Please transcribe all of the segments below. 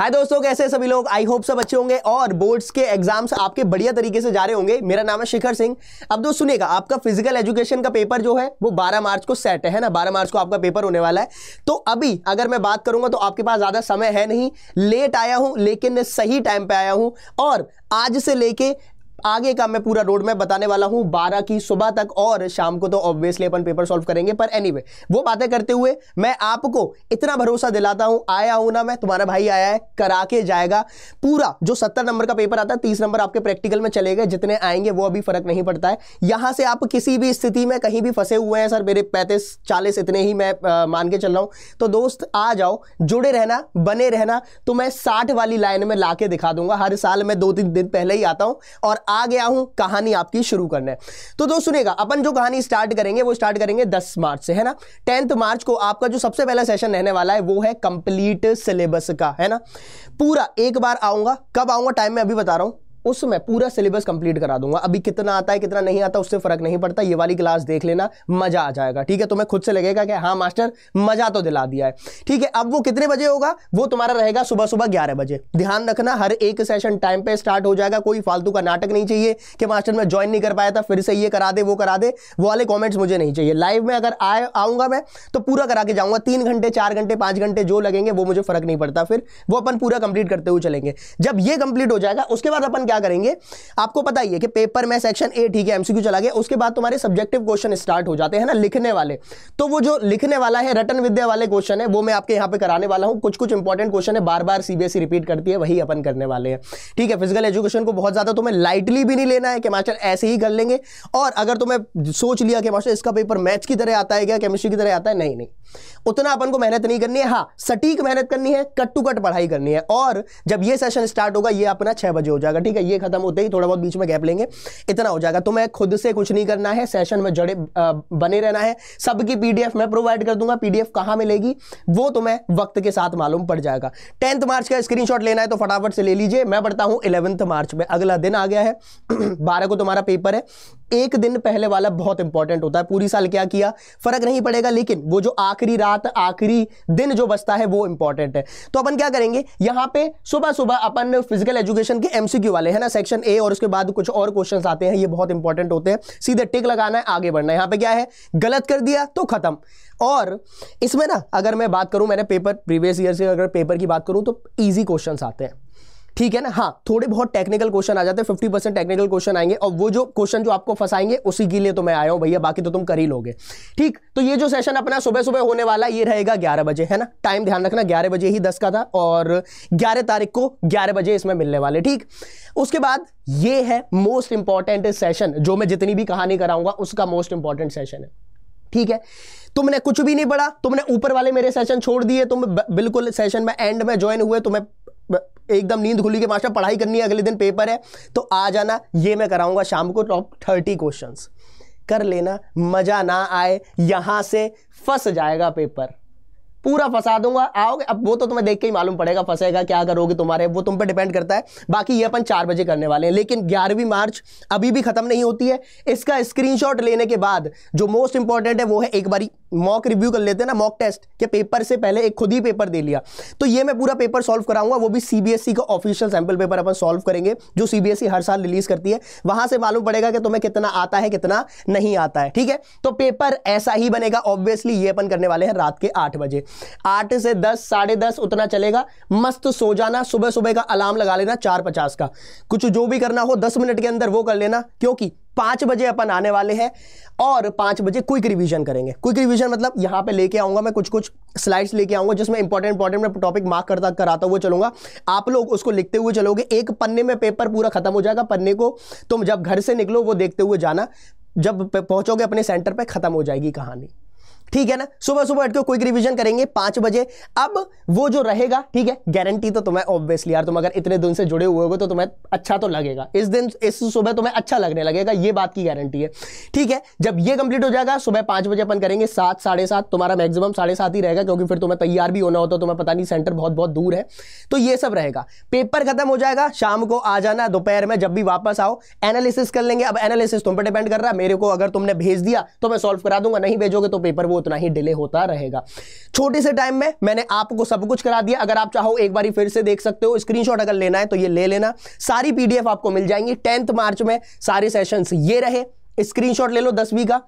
हाय दोस्तों कैसे सभी लोग आई होप सब अच्छे होंगे और बोर्ड्स के एग्जाम्स आपके बढ़िया तरीके से जा रहे होंगे मेरा नाम है शिखर सिंह अब दोस्त सुनिएगा आपका फिजिकल एजुकेशन का पेपर जो है वो 12 मार्च को सेट है ना 12 मार्च को आपका पेपर होने वाला है तो अभी अगर मैं बात करूंगा तो आपके पास ज़्यादा समय है नहीं लेट आया हूँ लेकिन सही टाइम पर आया हूँ और आज से लेके आगे का मैं पूरा रोड मैप बताने वाला हूँ बारह की सुबह तक और शाम को तो ऑब्वियसली अपन पेपर सॉल्व करेंगे पर एनी anyway, वो बातें करते हुए मैं आपको इतना भरोसा दिलाता हूँ आया हूँ ना मैं तुम्हारा भाई आया है करा के जाएगा पूरा जो सत्तर नंबर का पेपर आता है तीस नंबर आपके प्रैक्टिकल में चले गए जितने आएंगे वो अभी फर्क नहीं पड़ता है यहाँ से आप किसी भी स्थिति में कहीं भी फंसे हुए हैं सर मेरे पैंतीस चालीस इतने ही मैं मान के चल रहा हूँ तो दोस्त आ जाओ जुड़े रहना बने रहना तो मैं साठ वाली लाइन में ला दिखा दूंगा हर साल मैं दो तीन दिन पहले ही आता हूँ और आ गया हूं कहानी आपकी शुरू करने तो दोस्त सुनेगा अपन जो कहानी स्टार्ट करेंगे वो स्टार्ट करेंगे दस मार्च से है ना टेंथ मार्च को आपका जो सबसे पहला सेशन रहने वाला है वो है कंप्लीट सिलेबस का है ना पूरा एक बार आऊंगा कब आऊंगा टाइम में अभी बता रहा हूं उसमें पूरा सिलेबस कंप्लीट करा दूंगा अभी कितना आता है कितना नहीं आता उससे फर्क नहीं पड़ता ये वाली क्लास देख लेना मजा आ जाएगा ठीक है तुम्हें तो खुद से लगेगा कि हाँ मास्टर मजा तो दिला दिया है ठीक है अब वो कितने बजे होगा वो तुम्हारा रहेगा सुबह सुबह ग्यारह बजे ध्यान रखना हर एक सेशन टाइम पे स्टार्ट हो जाएगा कोई फालतू का नाटक नहीं चाहिए कि मास्टर मैं ज्वाइन नहीं कर पाया था फिर से ये करा दे वो करा दे वो वाले कॉमेंट्स मुझे नहीं चाहिए लाइव में अगर आए आऊंगा मैं तो पूरा करा के जाऊंगा तीन घंटे चार घंटे पांच घंटे जो लगेंगे वो मुझे फर्क नहीं पड़ता फिर वो अपन पूरा कंप्लीट करते हुए चलेंगे जब ये कंप्लीट हो जाएगा उसके बाद अपन क्या करेंगे आपको पता ही है कि पेपर में सेक्शन ए ठीक है एमसीक्यू चला गया उसके बाद तुम्हारे सब्जेक्टिव क्वेश्चन स्टार्ट हो जाते हैं ना लिखने वाले तो वो जो लिखने वाला है रटन विद्या वाले क्वेश्चन है वो मैं आपके यहाँ पे कराने वाला हूँ कुछ कुछ इंपॉर्टेंट क्वेश्चन है बार बार सीबीएसई रिपीट करती है वही अपन करने वाले हैं ठीक है फिजिकल एजुकेशन को बहुत ज्यादा तुम्हें लाइटली भी नहीं लेना है कि मास्टर ऐसे ही कर लेंगे और अगर तुम्हें सोच लिया कि मास्टर इसका पेपर मैथ्स की तरह आता है क्या केमिस्ट्री की तरह आता है नहीं नहीं उतना अपन को मेहनत नहीं करनी है हाँ सटीक मेहनत करनी है कट टू कट पढ़ाई करनी है और जब ये सेशन स्टार्ट होगा ये अपना छह बजे हो जाएगा ठीक है है ये खत्म होते ही थोड़ा बहुत बीच में गैप लेंगे इतना हो जाएगा तो मैं खुद से कुछ नहीं करना है सेशन में जड़े बने रहना है सबकी पीडीएफ मैं प्रोवाइड कर दूंगा पीडीएफ कहां मिलेगी वो तुम्हें तो वक्त के साथ मालूम पड़ जाएगा टेंथ मार्च का स्क्रीनशॉट लेना है तो फटाफट से ले लीजिए मैं पढ़ता हूं इलेवंथ मार्च में अगला दिन आ गया है बारह को तुम्हारा पेपर है एक दिन पहले वाला बहुत इंपॉर्टेंट होता है पूरी साल क्या किया फर्क नहीं पड़ेगा लेकिन वो जो आखिरी रात आखिरी दिन जो बचता है वो इंपॉर्टेंट है तो अपन क्या करेंगे यहां पे सुबह सुबह अपन फिजिकल एजुकेशन के एमसीक्यू वाले है ना सेक्शन ए और उसके बाद कुछ और क्वेश्चन आते हैं ये बहुत इंपॉर्टेंट होते हैं सीधे टिक लगाना है आगे बढ़ना है पर क्या है गलत कर दिया तो खत्म और इसमें ना अगर मैं बात करूं मैंने पेपर प्रीवियस ईयर से अगर पेपर की बात करूं तो ईजी क्वेश्चन आते हैं ठीक है ना हाँ थोड़े बहुत टेक्निकल क्वेश्चन आ जाते हैं फिफ्टी परसेंट टेक्निकल क्वेश्चन आएंगे और वो जो क्वेश्चन जो आपको फंसाएंगे उसी के लिए तो मैं आया हूँ भैया बाकी तो तुम कर ही लोगे ठीक तो ये जो सेशन अपना सुबह सुबह होने वाला ये रहेगा ग्यारह बजे है ना टाइम ध्यान रखना ग्यारह बजे ही दस का था और ग्यारह तारीख को ग्यारह बजे इसमें मिलने वाले ठीक उसके बाद ये है मोस्ट इंपॉर्टेंट सेशन जो मैं जितनी भी कहानी कराऊंगा उसका मोस्ट इंपॉर्टेंट सेशन है ठीक है तुमने कुछ भी नहीं पढ़ा तुमने ऊपर वाले मेरे सेशन छोड़ दिए तुम बिल्कुल सेशन में एंड में ज्वाइन हुए तुम्हें एकदम नींद खुली के मास्टर पढ़ाई करनी है अगले दिन पेपर है तो आ जाना ये मैं कराऊंगा शाम को टॉप थर्टी क्वेश्चन कर लेना मज़ा ना आए यहां से फंस जाएगा पेपर पूरा फंसा दूंगा आओगे अब वो तो तुम्हें देख के ही मालूम पड़ेगा फंसेगा क्या करोगे तुम्हारे वो तुम पर डिपेंड करता है बाकी ये अपन चार बजे करने वाले हैं लेकिन ग्यारहवीं मार्च अभी भी खत्म नहीं होती है इसका स्क्रीनशॉट लेने के बाद जो मोस्ट इंपॉर्टेंट है वो है एक बारी मॉक रिव्यू कर लेते हैं ना मॉक टेस्ट के पेपर से पहले एक खुद ही पेपर दे लिया तो ये मैं पूरा पेपर सॉल्व कराऊंगा वो भी सीबीएसई e का ऑफिशियल सैंपल पेपर अपन सॉल्व करेंगे जो सीबीएसई e हर साल रिलीज करती है वहां से मालूम पड़ेगा कि तुम्हें कितना आता है कितना नहीं आता है ठीक है तो पेपर ऐसा ही बनेगा ऑब्वियसली ये अपन करने वाले हैं रात के आठ बजे आठ से दस साढ़े दस उतना चलेगा मस्त सो जाना सुबह सुबह का अलार्म लगा लेना चार पचास का कुछ जो भी करना हो दस मिनट के अंदर वो कर लेना क्योंकि पाँच बजे अपन आने वाले हैं और पाँच बजे क्विक रिवीजन करेंगे क्विक रिवीजन मतलब यहाँ पे लेके आऊँगा मैं कुछ कुछ स्लाइड्स लेके आऊँगा जिसमें इंपॉर्टेंट इंपॉर्टेंट मैं टॉपिक मार्क करता कराता हुआ चलूंगा आप लोग उसको लिखते हुए चलोगे एक पन्ने में पेपर पूरा खत्म हो जाएगा पन्ने को तुम जब घर से निकलो वो देखते हुए जाना जब पहुँचोगे अपने सेंटर पर ख़त्म हो जाएगी कहानी ठीक है ना सुबह सुबह उठ के क्विक रिविजन करेंगे पांच बजे अब वो जो रहेगा ठीक है गारंटी तो तुम्हें ऑब्वियसली यार तुम अगर इतने दिन से जुड़े हुए हो तो तुम्हें अच्छा तो लगेगा इस दिन इस सुबह तुम्हें अच्छा लगने लगेगा ये बात की गारंटी है ठीक है जब ये कंप्लीट हो जाएगा सुबह पांच बजे अपन करेंगे सात साढ़े सात तुम्हारा मैक्सिमम साढ़े सात ही रहेगा क्योंकि फिर तुम्हें तैयार भी होना होता तुम्हें पता नहीं सेंटर बहुत बहुत दूर है तो ये सब रहेगा पेपर खत्म हो जाएगा शाम को आ जाना दोपहर में जब भी वापस आओ एनालिसिस कर लेंगे अब एनालिसिस तुम पर डिपेंड कर रहा है मेरे को अगर तुमने भेज दिया तो मैं सॉल्व करा दूंगा नहीं भेजोगे तो पेपर वो उतना ही डिले होता रहेगा छोटे से टाइम में मैंने आपको सब कुछ करा दिया अगर आप चाहो एक बार फिर से देख सकते हो स्क्रीनशॉट अगर लेना है तो ये ले लेना सारी पीडीएफ आपको मिल जाएंगी टेंथ मार्च में सारे सेशन ये रहे स्क्रीनशॉट ले लो दसवीं का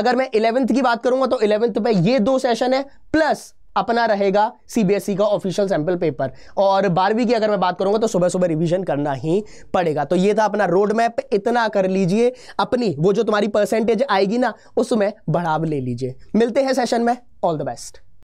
अगर मैं इलेवेंथ की बात करूंगा तो इलेवेंथ पे ये दो सेशन है प्लस अपना रहेगा सीबीएसई e का ऑफिशियल सैंपल पेपर और बारहवीं की अगर मैं बात करूंगा तो सुबह सुबह रिविजन करना ही पड़ेगा तो ये था अपना रोड मैप इतना कर लीजिए अपनी वो जो तुम्हारी परसेंटेज आएगी ना उसमें बढ़ाव ले लीजिए मिलते हैं सेशन में ऑल द बेस्ट